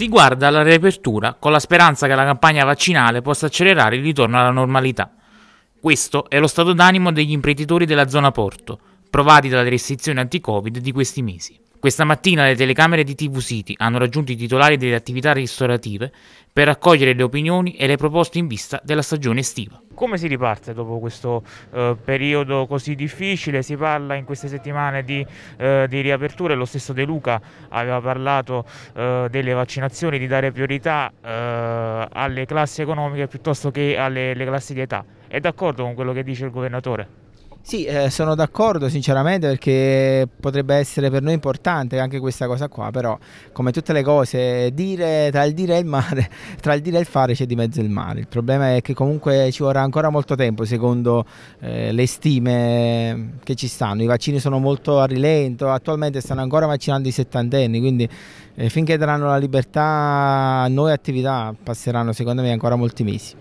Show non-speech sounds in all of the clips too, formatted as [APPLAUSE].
Si guarda alla riapertura con la speranza che la campagna vaccinale possa accelerare il ritorno alla normalità. Questo è lo stato d'animo degli imprenditori della zona Porto, provati dalle restrizioni anti-Covid di questi mesi. Questa mattina le telecamere di TV City hanno raggiunto i titolari delle attività ristorative per raccogliere le opinioni e le proposte in vista della stagione estiva. Come si riparte dopo questo eh, periodo così difficile? Si parla in queste settimane di, eh, di riaperture, lo stesso De Luca aveva parlato eh, delle vaccinazioni, di dare priorità eh, alle classi economiche piuttosto che alle classi di età. È d'accordo con quello che dice il governatore? Sì, eh, sono d'accordo sinceramente perché potrebbe essere per noi importante anche questa cosa qua, però come tutte le cose, dire, tra il dire e il mare, [LAUGHS] tra il dire e il fare c'è di mezzo il mare. Il problema è che comunque ci vorrà ancora molto tempo secondo eh, le stime che ci stanno. I vaccini sono molto a rilento, attualmente stanno ancora vaccinando i settantenni, quindi eh, finché daranno la libertà a noi attività passeranno secondo me ancora molti mesi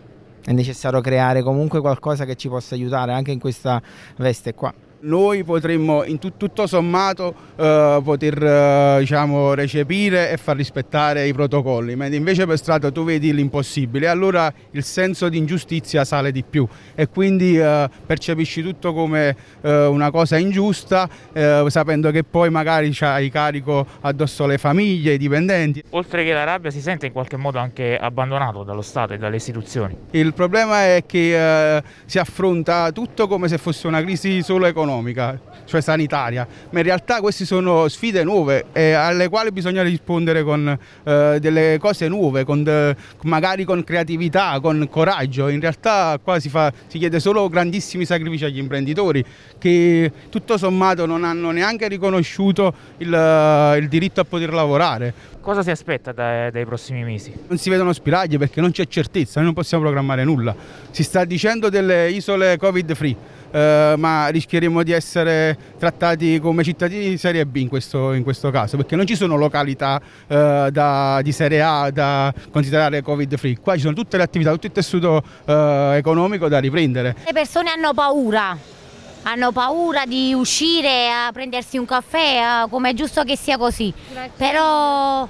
è necessario creare comunque qualcosa che ci possa aiutare anche in questa veste qua. Noi potremmo in tut tutto sommato eh, poter eh, diciamo, recepire e far rispettare i protocolli, mentre invece per strada tu vedi l'impossibile, allora il senso di ingiustizia sale di più e quindi eh, percepisci tutto come eh, una cosa ingiusta, eh, sapendo che poi magari hai carico addosso le famiglie, i dipendenti. Oltre che la rabbia si sente in qualche modo anche abbandonato dallo Stato e dalle istituzioni. Il problema è che eh, si affronta tutto come se fosse una crisi solo economica economica, cioè sanitaria, ma in realtà queste sono sfide nuove eh, alle quali bisogna rispondere con eh, delle cose nuove, con de, magari con creatività, con coraggio. In realtà qua si, fa, si chiede solo grandissimi sacrifici agli imprenditori che tutto sommato non hanno neanche riconosciuto il, il diritto a poter lavorare. Cosa si aspetta dai, dai prossimi mesi? Non si vedono spiragli perché non c'è certezza, noi non possiamo programmare nulla. Si sta dicendo delle isole covid free eh, ma rischieremo di essere trattati come cittadini di Serie B in questo, in questo caso, perché non ci sono località eh, da, di Serie A da considerare Covid free, qua ci sono tutte le attività, tutto il tessuto eh, economico da riprendere. Le persone hanno paura. Hanno paura di uscire a prendersi un caffè, eh, come è giusto che sia così. Però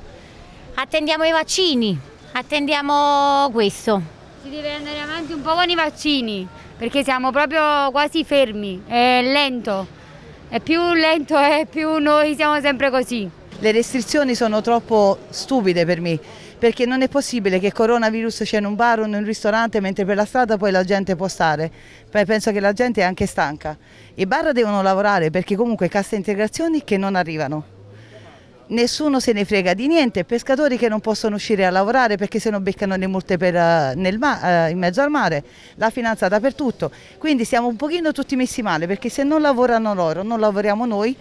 attendiamo i vaccini, attendiamo questo si deve andare avanti un po' con i vaccini, perché siamo proprio quasi fermi, è lento, è più lento e più noi siamo sempre così. Le restrizioni sono troppo stupide per me, perché non è possibile che coronavirus c'è in un bar o in un ristorante mentre per la strada poi la gente può stare. Poi penso che la gente è anche stanca. I bar devono lavorare perché comunque cassa integrazioni che non arrivano nessuno se ne frega di niente, pescatori che non possono uscire a lavorare perché se no beccano le multe per, eh, ma, eh, in mezzo al mare, la finanza dappertutto, quindi siamo un pochino tutti messi male perché se non lavorano loro, non lavoriamo noi,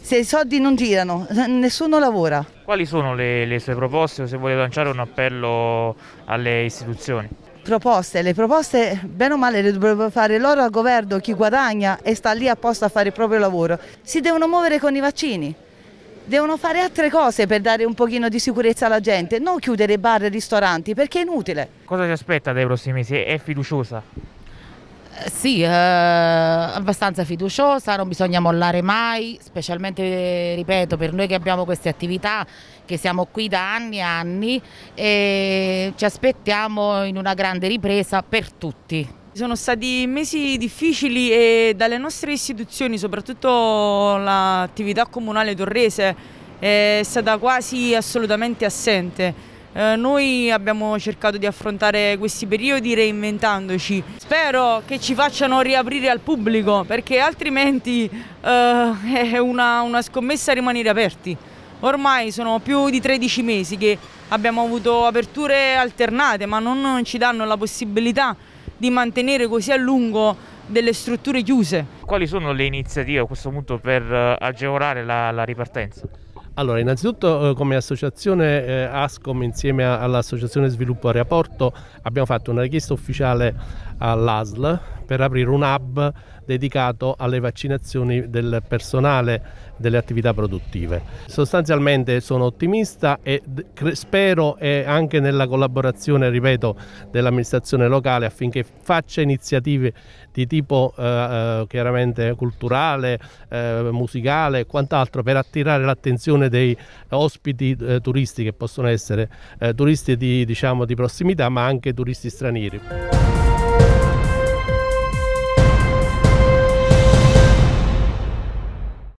se i soldi non girano, [LAUGHS] nessuno lavora. Quali sono le, le sue proposte o se vuole lanciare un appello alle istituzioni? proposte, le proposte bene o male le dovrebbero fare loro al governo, chi guadagna e sta lì apposta a fare il proprio lavoro. Si devono muovere con i vaccini, devono fare altre cose per dare un pochino di sicurezza alla gente, non chiudere bar e ristoranti perché è inutile. Cosa ci aspetta dai prossimi mesi? È fiduciosa? Eh, sì, eh, abbastanza fiduciosa, non bisogna mollare mai, specialmente, ripeto, per noi che abbiamo queste attività, che siamo qui da anni e anni e ci aspettiamo in una grande ripresa per tutti. Sono stati mesi difficili e dalle nostre istituzioni, soprattutto l'attività comunale torrese, è stata quasi assolutamente assente. Eh, noi abbiamo cercato di affrontare questi periodi reinventandoci. Spero che ci facciano riaprire al pubblico perché altrimenti eh, è una, una scommessa rimanere aperti. Ormai sono più di 13 mesi che abbiamo avuto aperture alternate ma non ci danno la possibilità di mantenere così a lungo delle strutture chiuse. Quali sono le iniziative a questo punto per eh, agevolare la, la ripartenza? Allora, innanzitutto eh, come associazione eh, ASCOM insieme all'Associazione Sviluppo Aeroporto abbiamo fatto una richiesta ufficiale all'ASL per aprire un hub dedicato alle vaccinazioni del personale delle attività produttive. Sostanzialmente sono ottimista e spero e anche nella collaborazione, ripeto, dell'amministrazione locale affinché faccia iniziative di tipo eh, eh, chiaramente culturale, eh, musicale e quant'altro per attirare l'attenzione dei ospiti eh, turisti che possono essere eh, turisti di, diciamo, di prossimità ma anche turisti stranieri.